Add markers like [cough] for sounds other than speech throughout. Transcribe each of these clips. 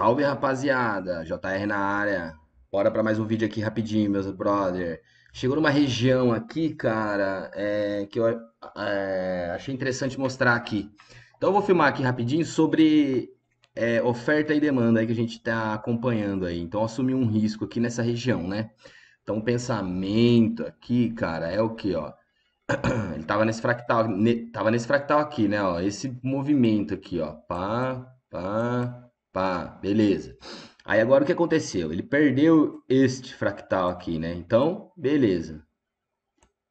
Salve, rapaziada! JR na área. Bora para mais um vídeo aqui rapidinho, meus brother. Chegou numa região aqui, cara, é, que eu é, achei interessante mostrar aqui. Então eu vou filmar aqui rapidinho sobre é, oferta e demanda aí que a gente está acompanhando aí. Então assumir um risco aqui nessa região, né? Então o pensamento aqui, cara, é o que, ó? [clears throat] Ele tava nesse fractal, ne, tava nesse fractal aqui, né? Ó, esse movimento aqui, ó, pá, pá, Pá, beleza. Aí agora o que aconteceu? Ele perdeu este fractal aqui, né? Então, beleza.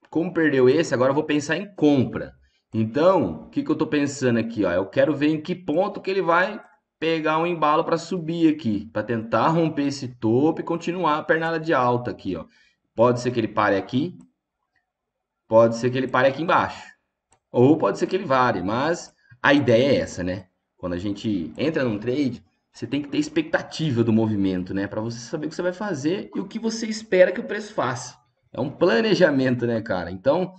Como perdeu esse, agora eu vou pensar em compra. Então, o que, que eu estou pensando aqui? Ó? Eu quero ver em que ponto que ele vai pegar um embalo para subir aqui, para tentar romper esse topo e continuar a pernada de alta aqui. Ó. Pode ser que ele pare aqui, pode ser que ele pare aqui embaixo, ou pode ser que ele vare, mas a ideia é essa, né? Quando a gente entra num trade, você tem que ter expectativa do movimento, né? Para você saber o que você vai fazer e o que você espera que o preço faça. É um planejamento, né, cara? Então,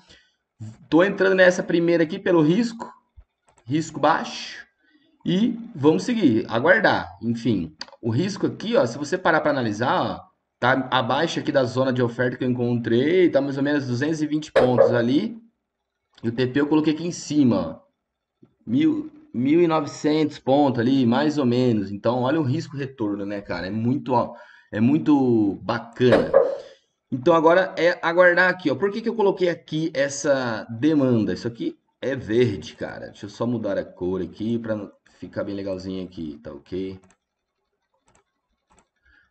tô entrando nessa primeira aqui pelo risco, risco baixo e vamos seguir, aguardar. Enfim, o risco aqui, ó, se você parar para analisar, ó, tá abaixo aqui da zona de oferta que eu encontrei, tá mais ou menos 220 pontos ali. E o TP eu coloquei aqui em cima, ó. Mil, 1.900 pontos ali, mais ou menos. Então, olha o risco retorno, né, cara? É muito, ó, é muito bacana. Então, agora é aguardar aqui, ó. Por que, que eu coloquei aqui essa demanda? Isso aqui é verde, cara. Deixa eu só mudar a cor aqui para ficar bem legalzinho aqui, tá ok?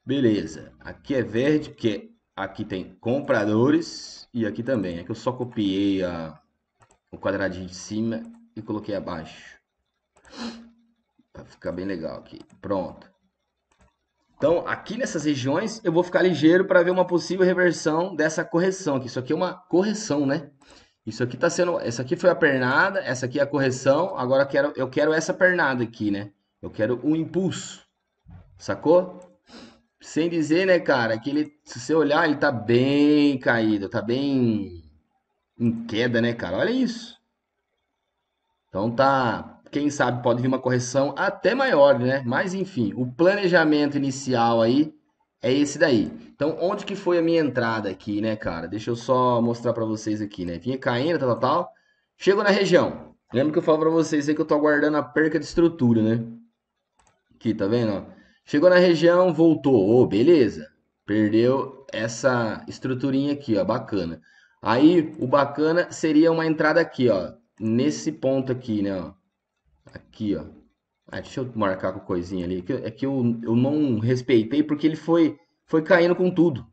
Beleza. Aqui é verde, porque aqui tem compradores e aqui também. É que eu só copiei a, o quadradinho de cima e coloquei abaixo. Pra tá, ficar bem legal aqui. Pronto. Então, aqui nessas regiões, eu vou ficar ligeiro para ver uma possível reversão dessa correção aqui. Isso aqui é uma correção, né? Isso aqui tá sendo... Essa aqui foi a pernada, essa aqui é a correção. Agora eu quero, eu quero essa pernada aqui, né? Eu quero um impulso. Sacou? Sem dizer, né, cara, que ele, se você olhar, ele tá bem caído, tá bem em queda, né, cara? Olha isso. Então tá quem sabe pode vir uma correção até maior, né? Mas enfim, o planejamento inicial aí é esse daí. Então, onde que foi a minha entrada aqui, né, cara? Deixa eu só mostrar para vocês aqui, né? Vinha caindo, tal, tal, tal. Chego na região. Lembra que eu falo para vocês aí que eu tô aguardando a perca de estrutura, né? Aqui, tá vendo? Chegou na região, voltou. Ô, oh, beleza. Perdeu essa estruturinha aqui, ó, bacana. Aí, o bacana seria uma entrada aqui, ó, nesse ponto aqui, né, ó. Aqui, ó. Ah, deixa eu marcar com coisinha ali. É que eu, eu não respeitei porque ele foi, foi caindo com tudo.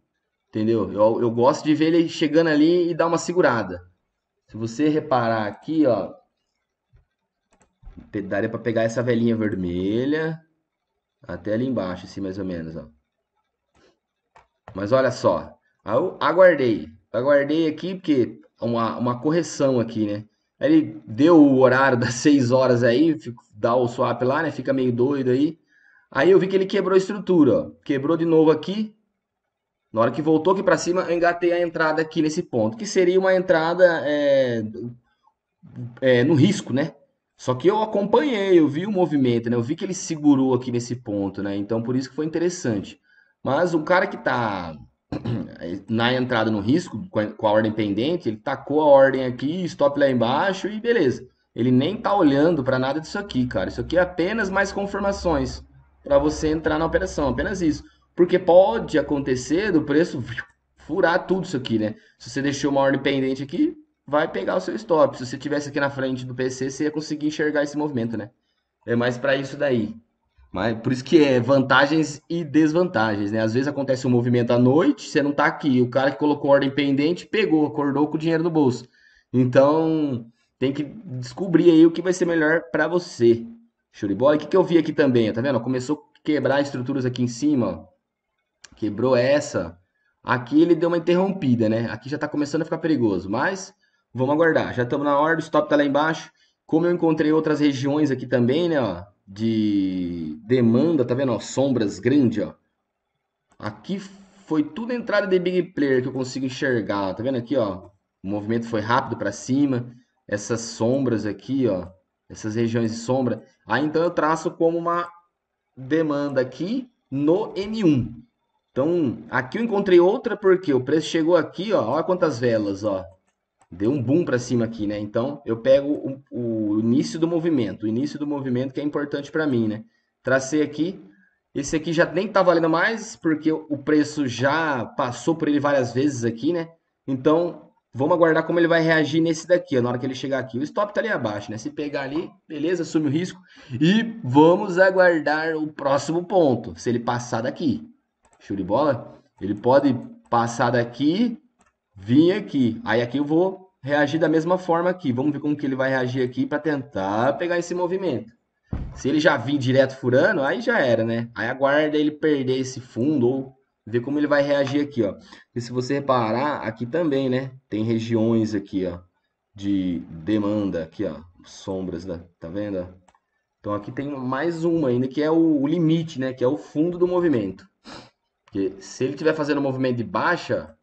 Entendeu? Eu, eu gosto de ver ele chegando ali e dar uma segurada. Se você reparar aqui, ó. Daria para pegar essa velhinha vermelha. Até ali embaixo, assim, mais ou menos, ó. Mas olha só. Eu aguardei. Aguardei aqui porque uma, uma correção aqui, né? Ele deu o horário [laughs] das 6 horas aí, dá o swap lá, né? Fica meio doido aí. Aí eu vi que ele quebrou a estrutura, ó. quebrou de novo aqui. Na hora que voltou aqui para cima, eu engatei a entrada aqui nesse ponto, que seria uma entrada é, é, no risco, né? Só que eu acompanhei, eu vi o movimento, né? Eu vi que ele segurou aqui nesse ponto, né? Então por isso que foi interessante. Mas um cara que tá na entrada no risco, com a, ordem pendente, ele tacou a ordem aqui, stop lá embaixo e beleza. Ele nem tá olhando para nada disso aqui, cara. Isso aqui é apenas mais confirmações para você entrar na operação, apenas isso. Porque pode acontecer do preço furar tudo isso aqui, né? Se você deixou uma ordem pendente aqui, vai pegar o seu stop. Se você tivesse aqui na frente do PC, você ia conseguir enxergar esse movimento, né? É mais para isso daí. Mas por isso que é vantagens e desvantagens, né? Às vezes acontece um movimento à noite, você não tá aqui, o cara que colocou ordem pendente pegou, acordou com o dinheiro no bolso. Então, tem que descobrir aí o que vai ser melhor para você. Churibola, O que, que eu vi aqui também, tá vendo? Começou a quebrar estruturas aqui em cima, Quebrou essa. Aqui ele deu uma interrompida, né? Aqui já tá começando a ficar perigoso, mas vamos aguardar. Já estamos na hora, o stop tá lá embaixo. Como eu encontrei outras regiões aqui também, né, ó, de demanda, tá vendo, ó, sombras grande, ó. Aqui foi tudo entrada de big player que eu consigo enxergar, ó, tá vendo aqui, ó, o movimento foi rápido para cima, essas sombras aqui, ó, essas regiões de sombra. Aí então eu traço como uma demanda aqui no M1. Então, aqui eu encontrei outra porque o preço chegou aqui, ó, olha quantas velas, ó deu um boom para cima aqui, né? Então eu pego o, o, início do movimento, o início do movimento que é importante para mim, né? Tracei aqui, esse aqui já nem tá valendo mais porque o preço já passou por ele várias vezes aqui, né? Então vamos aguardar como ele vai reagir nesse daqui, ó, na hora que ele chegar aqui. O stop tá ali abaixo, né? Se pegar ali, beleza, assume o risco e vamos aguardar o próximo ponto. Se ele passar daqui, show de bola, ele pode passar daqui Vim aqui. Aí aqui eu vou reagir da mesma forma aqui. Vamos ver como que ele vai reagir aqui para tentar pegar esse movimento. Se ele já vir direto furando, aí já era, né? Aí aguarda ele perder esse fundo ou ver como ele vai reagir aqui, ó. E se você reparar, aqui também, né? Tem regiões aqui, ó, de demanda aqui, ó, sombras, né? Tá vendo? Então aqui tem mais uma ainda que é o limite, né? Que é o fundo do movimento. Porque se ele estiver fazendo um movimento de baixa,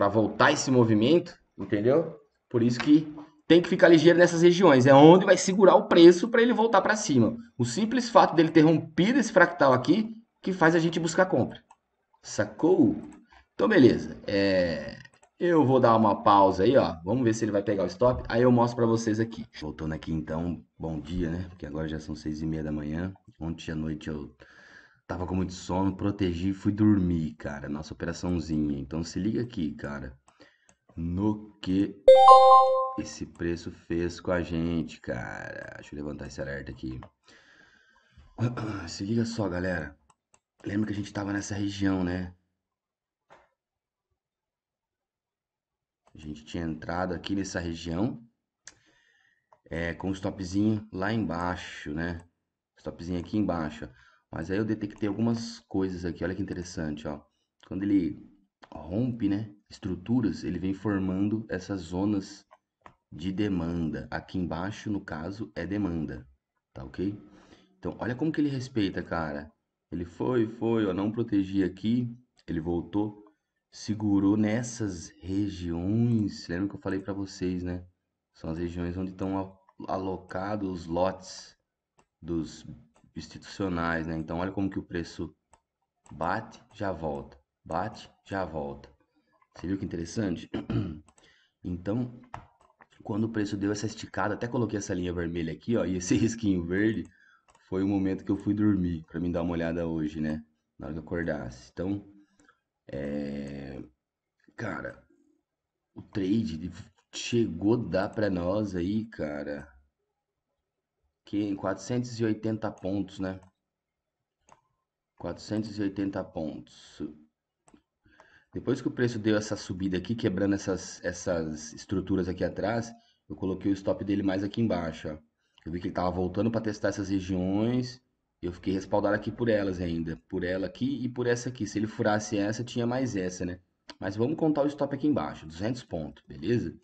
para voltar esse movimento, entendeu? Por isso que tem que ficar ligeiro nessas regiões, é onde vai segurar o preço para ele voltar para cima. O simples fato dele ter rompido esse fractal aqui que faz a gente buscar compra. Sacou? Então beleza. É... Eu vou dar uma pausa aí, ó. Vamos ver se ele vai pegar o stop. Aí eu mostro para vocês aqui. Voltando aqui então, bom dia, né? Porque agora já são seis e meia da manhã. Ontem à noite eu Tava com muito sono, protegi e fui dormir, cara. Nossa operaçãozinha. Então se liga aqui, cara. No que esse preço fez com a gente, cara. Deixa eu levantar esse alerta aqui. [clears throat] Se liga só, galera. Lembra que a gente tava nessa região, né? A gente tinha entrado aqui nessa região. É, com o stopzinho lá embaixo, né? Stopzinho aqui embaixo, ó. Mas aí eu detectei algumas coisas aqui, olha que interessante, ó. Quando ele rompe, né, estruturas, ele vem formando essas zonas de demanda. Aqui embaixo, no caso, é demanda, tá ok? Então, olha como que ele respeita, cara. Ele foi, foi, ó, não protegi aqui, ele voltou, segurou nessas regiões. Lembra que eu falei para vocês, né? São as regiões onde estão alocados os lotes dos institucionais, né? Então olha como que o preço bate, já volta, bate, já volta. Você viu que interessante? [clears throat] Então, quando o preço deu essa esticada, até coloquei essa linha vermelha aqui, ó, e esse [laughs] risquinho verde foi o momento que eu fui dormir para mim dar uma olhada hoje, né? Na hora que eu acordasse. Então, é... cara, o trade chegou dar para nós aí, cara que em 480 pontos, né? 480 pontos. Depois que o preço deu essa subida aqui, quebrando essas, essas estruturas aqui atrás, eu coloquei o stop dele mais aqui embaixo, ó. Eu vi que ele estava voltando para testar essas regiões. Eu fiquei respaldado aqui por elas ainda. Por ela aqui e por essa aqui. Se ele furasse essa, tinha mais essa, né? Mas vamos contar o stop aqui embaixo. 200 pontos, beleza?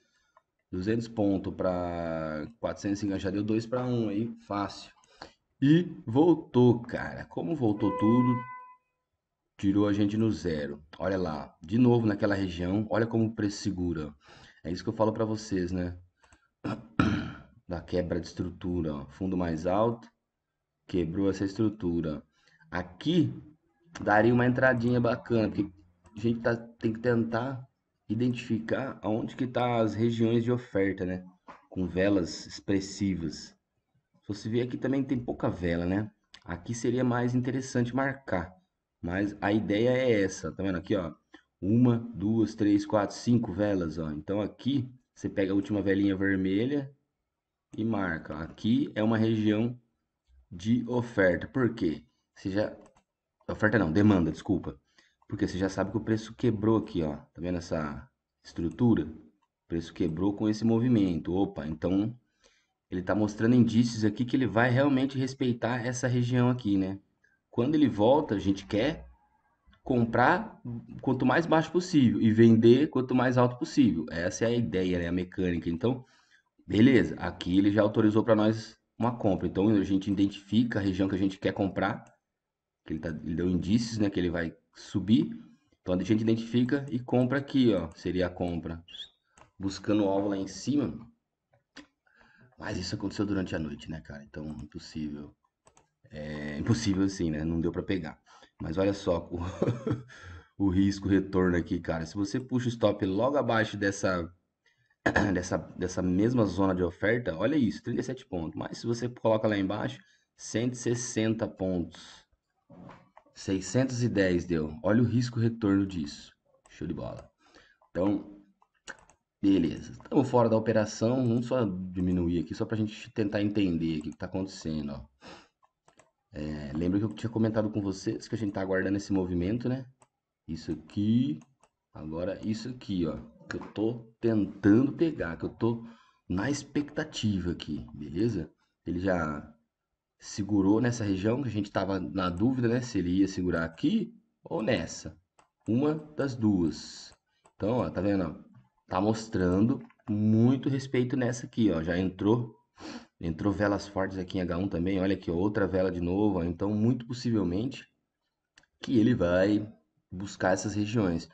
200 pontos para se enganchar deu 2 para 1 aí, fácil. E voltou, cara. Como voltou tudo, tirou a gente no zero. Olha lá, de novo naquela região, olha como o preço segura. É isso que eu falo para vocês, né? [clears throat] Da quebra de estrutura, ó. fundo mais alto, quebrou essa estrutura. Aqui daria uma entradinha bacana, porque a gente tá, tem que tentar identificar aonde que está as regiões de oferta, né? Com velas expressivas. Se você vê aqui também tem pouca vela, né? Aqui seria mais interessante marcar, mas a ideia é essa, tá vendo aqui, ó? Uma, duas, três, quatro, cinco velas, ó. Então aqui você pega a última velinha vermelha e marca. Aqui é uma região de oferta. Por quê? Você já... Oferta não, demanda, desculpa. Porque você já sabe que o preço quebrou aqui, ó. Tá vendo essa estrutura? O preço quebrou com esse movimento. Opa, então ele está mostrando indícios aqui que ele vai realmente respeitar essa região aqui, né? Quando ele volta, a gente quer comprar quanto mais baixo possível e vender quanto mais alto possível. Essa é a ideia, né? A mecânica. Então, beleza. Aqui ele já autorizou para nós uma compra. Então, a gente identifica a região que a gente quer comprar. Que ele, tá, ele deu indícios, né? Que ele vai subir. Então a gente identifica e compra aqui, ó. Seria a compra. Buscando o alvo lá em cima. Mas isso aconteceu durante a noite, né, cara? Então, impossível. É impossível assim, né? Não deu para pegar. Mas olha só [laughs] o, o risco retorno aqui, cara. Se você puxa o stop logo abaixo dessa [clears throat] dessa, dessa mesma zona de oferta, olha isso, 37 pontos. Mas se você coloca lá embaixo, 160 pontos. 610 deu. Olha o risco retorno disso. Show de bola. Então, beleza. Estamos fora da operação. Vamos só diminuir aqui, só para a gente tentar entender o que está acontecendo. Ó. É, lembra que eu tinha comentado com vocês que a gente está aguardando esse movimento, né? Isso aqui. Agora, isso aqui, ó. Que eu estou tentando pegar, que eu estou na expectativa aqui, beleza? Ele já segurou nessa região, que a gente estava na dúvida né, se ele ia segurar aqui ou nessa. Uma das duas. Então, ó, tá vendo? Tá mostrando muito respeito nessa aqui, ó. Já entrou, entrou velas fortes aqui em H1 também. Olha aqui, ó, outra vela de novo. Ó. Então, muito possivelmente que ele vai buscar essas regiões.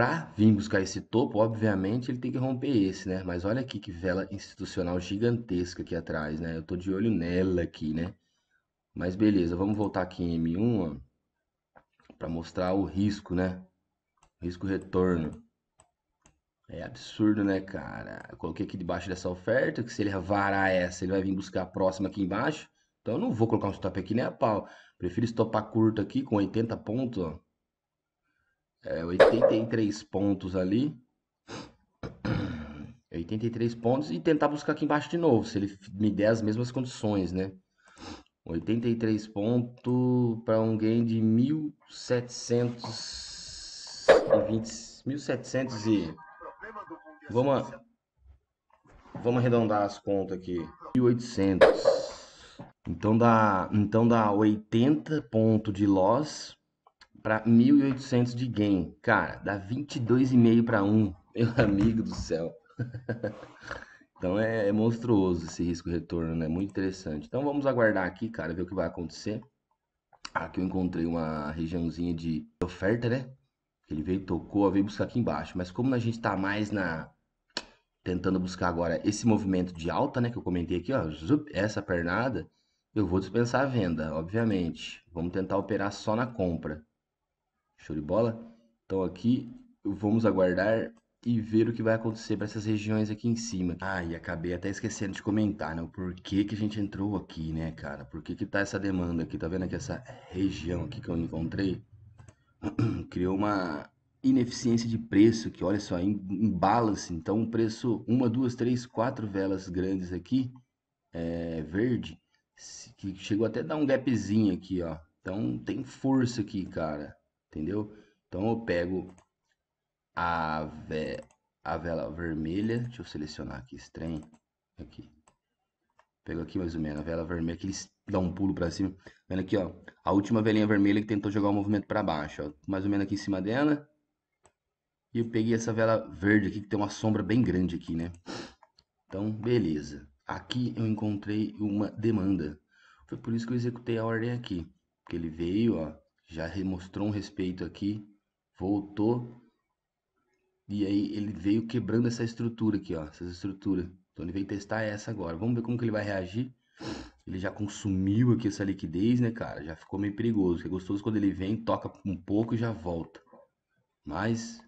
Para vir buscar esse topo, obviamente ele tem que romper esse, né? Mas olha aqui que vela institucional gigantesca aqui atrás, né? Eu tô de olho nela aqui, né? Mas beleza, vamos voltar aqui em M1 para mostrar o risco, né? Risco retorno. É absurdo, né, cara? Eu coloquei aqui debaixo dessa oferta, que se ele varar essa, ele vai vir buscar a próxima aqui embaixo. Então eu não vou colocar um stop aqui nem a pau. Prefiro estopar curto aqui com 80 pontos, ó é, 83 pontos ali. 83 [clears throat] pontos e tentar buscar aqui embaixo de novo, se ele me der as mesmas condições, né? 83 pontos para um gain de 1720, 1700 e Vamos Vamos arredondar as contas aqui. 1800. Então dá, então dá 80 pontos de loss para 1.800 de gain. Cara, dá 22,5 para 1. Meu amigo do céu. [laughs] então é, é, monstruoso esse risco-retorno, né? Muito interessante. Então vamos aguardar aqui, cara, ver o que vai acontecer. Aqui eu encontrei uma regiãozinha de oferta, né? Ele veio, tocou, veio buscar aqui embaixo. Mas como a gente está mais na... Tentando buscar agora esse movimento de alta, né? Que eu comentei aqui, ó. Zup, essa pernada. Eu vou dispensar a venda, obviamente. Vamos tentar operar só na compra. Show de bola? Então aqui vamos aguardar e ver o que vai acontecer para essas regiões aqui em cima. Ah, e acabei até esquecendo de comentar, né? O porquê que a gente entrou aqui, né, cara? Por que que tá essa demanda aqui? Tá vendo aqui essa região aqui que eu encontrei? [clears throat] Criou uma ineficiência de preço que, olha só, em balance. Então, o preço, uma, duas, três, quatro velas grandes aqui, é, verde, que chegou até a dar um gapzinho aqui, ó. Então, tem força aqui, cara entendeu? Então eu pego a, ve a vela vermelha, deixa eu selecionar aqui esse trem, aqui. Pego aqui mais ou menos a vela vermelha, que eles dão um pulo para cima. Vendo aqui, ó, a última velinha vermelha que tentou jogar o movimento para baixo, ó, mais ou menos aqui em cima dela. E eu peguei essa vela verde aqui, que tem uma sombra bem grande aqui, né? Então, beleza. Aqui eu encontrei uma demanda. Foi por isso que eu executei a ordem aqui. Porque ele veio, ó, já remostrou um respeito aqui, voltou. E aí ele veio quebrando essa estrutura aqui, ó, essa estrutura. Então ele veio testar essa agora. Vamos ver como que ele vai reagir. Ele já consumiu aqui essa liquidez, né, cara? Já ficou meio perigoso. É gostoso quando ele vem, toca um pouco e já volta. Mas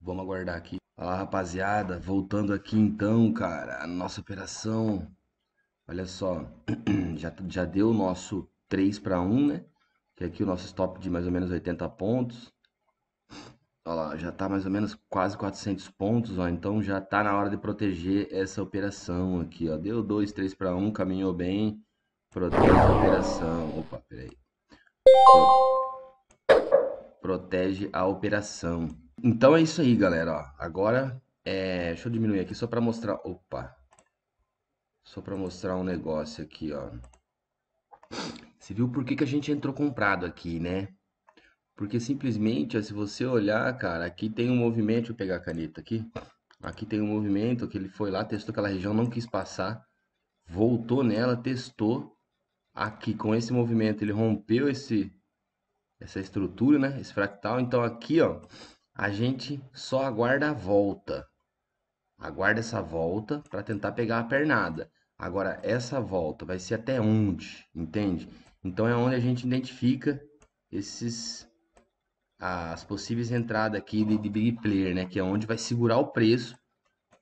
vamos aguardar aqui. lá, rapaziada, voltando aqui então, cara, a nossa operação. Olha só, [clears throat] já, já deu o nosso 3 para 1, né? que aqui o nosso stop de mais ou menos 80 pontos. Olha lá, já está mais ou menos quase 400 pontos, ó, então já está na hora de proteger essa operação aqui. Ó. Deu 2, 3 para 1, caminhou bem, protege a operação. Opa, peraí. Protege a operação. Então é isso aí, galera. Ó. Agora, é... deixa eu diminuir aqui só para mostrar... Opa! Só para mostrar um negócio aqui, ó. Você viu por que, que a gente entrou comprado aqui, né? Porque simplesmente, se você olhar, cara, aqui tem um movimento, deixa eu pegar a caneta aqui. Aqui tem um movimento que ele foi lá, testou aquela região, não quis passar, voltou nela, testou. Aqui com esse movimento ele rompeu esse essa estrutura, né? Esse fractal. Então aqui, ó, a gente só aguarda a volta. Aguarda essa volta para tentar pegar a pernada. Agora essa volta vai ser até onde, entende? Então é onde a gente identifica esses as possíveis entradas aqui de, de big player, né? Que é onde vai segurar o preço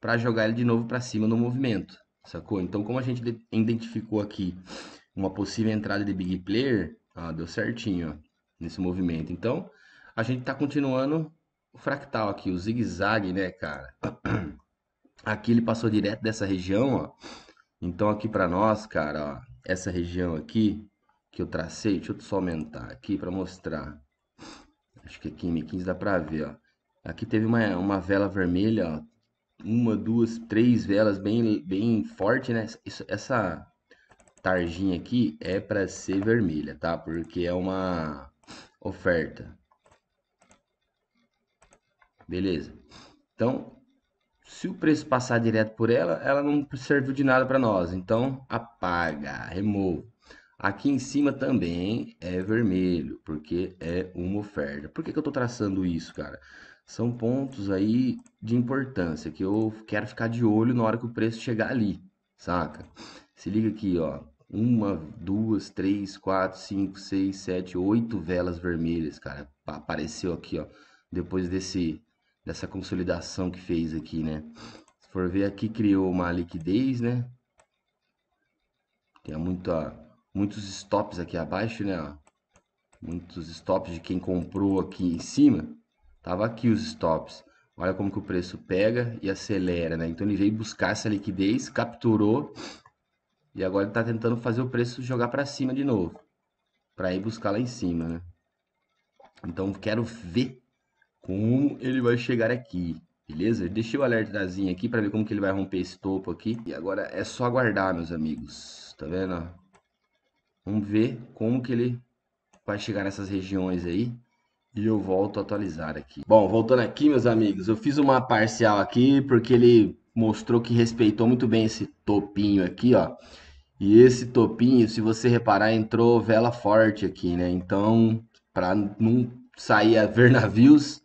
para jogar ele de novo para cima no movimento, sacou? Então como a gente identificou aqui uma possível entrada de big player, ó, ah, deu certinho ó, nesse movimento. Então a gente está continuando o fractal aqui, o zigue-zague, né, cara? [clears throat] Aqui ele passou direto dessa região, ó. Então aqui para nós, cara, ó, essa região aqui que eu tracei, deixa eu só aumentar aqui para mostrar. Acho que aqui em 15 dá para ver, ó. Aqui teve uma, uma vela vermelha, ó. Uma, duas, três velas bem, bem forte, né? Isso, essa tarjinha aqui é para ser vermelha, tá? Porque é uma oferta. Beleza. Então, se o preço passar direto por ela, ela não serviu de nada para nós. Então, apaga, remove. Aqui em cima também é vermelho, porque é uma oferta. Por que, que eu estou traçando isso, cara? São pontos aí de importância que eu quero ficar de olho na hora que o preço chegar ali, saca? Se liga aqui, ó. Uma, duas, três, quatro, cinco, seis, sete, oito velas vermelhas, cara. Apareceu aqui, ó. Depois desse, dessa consolidação que fez aqui, né? Se for ver aqui, criou uma liquidez, né? Tem muita muitos stops aqui abaixo, né? Muitos stops de quem comprou aqui em cima. Tava aqui os stops. Olha como que o preço pega e acelera, né? Então ele veio buscar essa liquidez, capturou e agora ele está tentando fazer o preço jogar para cima de novo, para ir buscar lá em cima, né? Então quero ver como ele vai chegar aqui, beleza? Deixei o alertazinho aqui para ver como que ele vai romper esse topo aqui e agora é só aguardar, meus amigos. Tá vendo? Vamos ver como que ele vai chegar nessas regiões aí. E eu volto a atualizar aqui. Bom, voltando aqui, meus amigos, eu fiz uma parcial aqui porque ele mostrou que respeitou muito bem esse topinho aqui, ó. E esse topinho, se você reparar, entrou vela forte aqui, né? Então, para não sair a ver navios,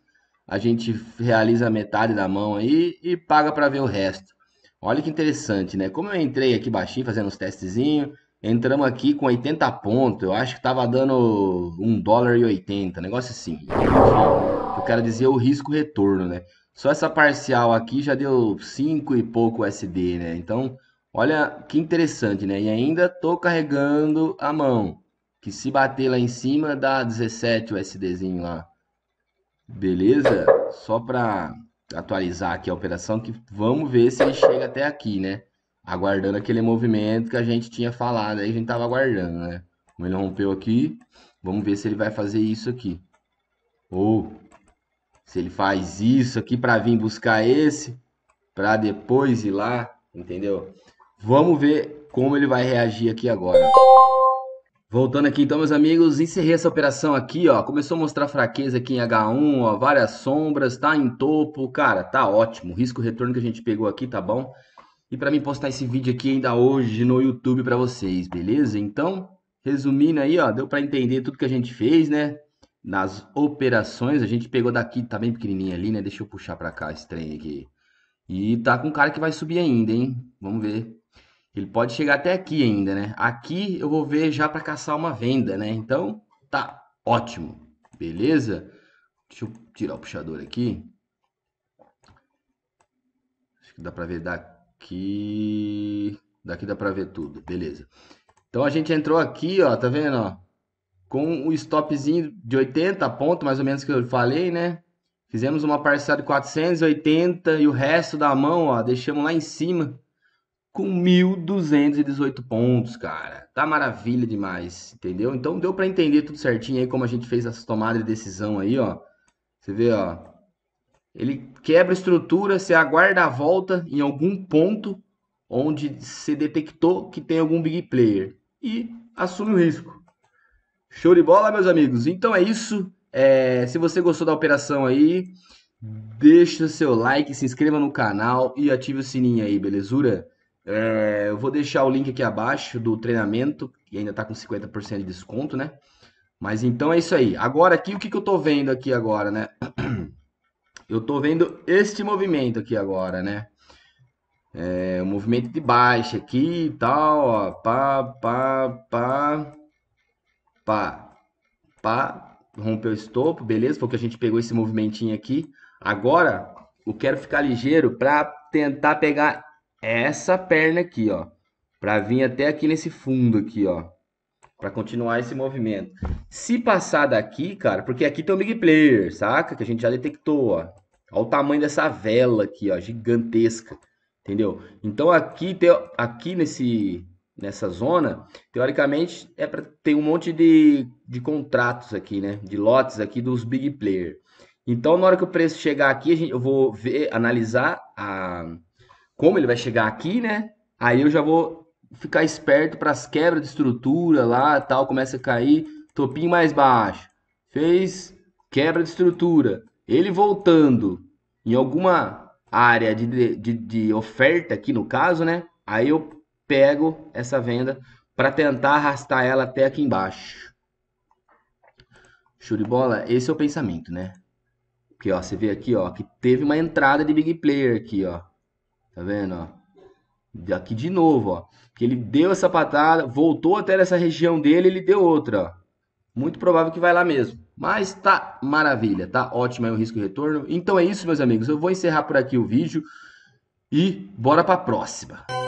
a gente realiza metade da mão aí e paga para ver o resto. Olha que interessante, né? Como eu entrei aqui baixinho fazendo uns testezinhos, Entramos aqui com 80 pontos. Eu acho que tava dando 1 dólar e 80, negócio assim. Eu quero dizer o risco retorno, né? Só essa parcial aqui já deu 5 e pouco USD, né? Então, olha que interessante, né? E ainda tô carregando a mão, que se bater lá em cima dá 17 USDzinho lá. Beleza? Só para atualizar aqui a operação que vamos ver se ele chega até aqui, né? aguardando aquele movimento que a gente tinha falado, aí a gente estava aguardando, né? Como ele rompeu aqui, vamos ver se ele vai fazer isso aqui. Ou se ele faz isso aqui para vir buscar esse, para depois ir lá, entendeu? Vamos ver como ele vai reagir aqui agora. Voltando aqui então, meus amigos, encerrei essa operação aqui, ó. Começou a mostrar fraqueza aqui em H1, ó, várias sombras, tá em topo, cara, tá ótimo. O risco retorno que a gente pegou aqui, tá bom? e para mim postar esse vídeo aqui ainda hoje no YouTube para vocês, beleza? Então, resumindo aí, ó, deu para entender tudo que a gente fez, né? Nas operações, a gente pegou daqui, tá bem pequenininho ali, né? Deixa eu puxar para cá esse trem aqui. E tá com cara que vai subir ainda, hein? Vamos ver. Ele pode chegar até aqui ainda, né? Aqui eu vou ver já para caçar uma venda, né? Então, tá ótimo. Beleza? Deixa eu tirar o puxador aqui. Acho que dá para ver daqui aqui. Daqui dá para ver tudo, beleza. Então a gente entrou aqui, ó, tá vendo, ó? Com o stopzinho de 80 pontos, mais ou menos que eu falei, né? Fizemos uma parcela de 480 e o resto da mão, ó, deixamos lá em cima com 1.218 pontos, cara. Tá maravilha demais, entendeu? Então deu para entender tudo certinho aí como a gente fez essa tomada de decisão aí, ó. Você vê, ó. Ele quebra estrutura, você aguarda a volta em algum ponto onde se detectou que tem algum big player e assume o risco. Show de bola, meus amigos. Então é isso. É, se você gostou da operação aí, deixa seu like, se inscreva no canal e ative o sininho aí, belezura? É, eu vou deixar o link aqui abaixo do treinamento, que ainda tá com 50% de desconto, né? Mas então é isso aí. Agora aqui, o que, que eu tô vendo aqui agora, né? [clears throat] eu estou vendo este movimento aqui agora, né? É, o movimento de baixa aqui e tal, ó, pá, pá, pá, pá, pá, rompeu o estopo, beleza? Foi que a gente pegou esse movimentinho aqui. Agora, eu quero ficar ligeiro para tentar pegar essa perna aqui, ó, para vir até aqui nesse fundo aqui, ó para continuar esse movimento. Se passar daqui, cara, porque aqui tem o big player, saca? Que a gente já detectou, ó. Olha o tamanho dessa vela aqui, ó, gigantesca, entendeu? Então aqui, te, aqui nesse, nessa zona, teoricamente, é para ter um monte de, de contratos aqui, né? De lotes aqui dos big player. Então, na hora que o preço chegar aqui, a gente, eu vou ver, analisar a, como ele vai chegar aqui, né? Aí eu já vou ficar esperto para as quebras de estrutura lá, tal, começa a cair, topinho mais baixo. Fez quebra de estrutura. Ele voltando em alguma área de, de, de oferta aqui no caso, né? Aí eu pego essa venda para tentar arrastar ela até aqui embaixo. Show de bola? Esse é o pensamento, né? Porque, ó, você vê aqui, ó, que teve uma entrada de big player aqui, ó. Tá vendo, ó? Aqui de novo, ó que ele deu essa patada, voltou até essa região dele, ele deu outra. Muito provável que vai lá mesmo. Mas tá maravilha, tá ótimo aí o risco e retorno. Então é isso, meus amigos. Eu vou encerrar por aqui o vídeo e bora para a próxima.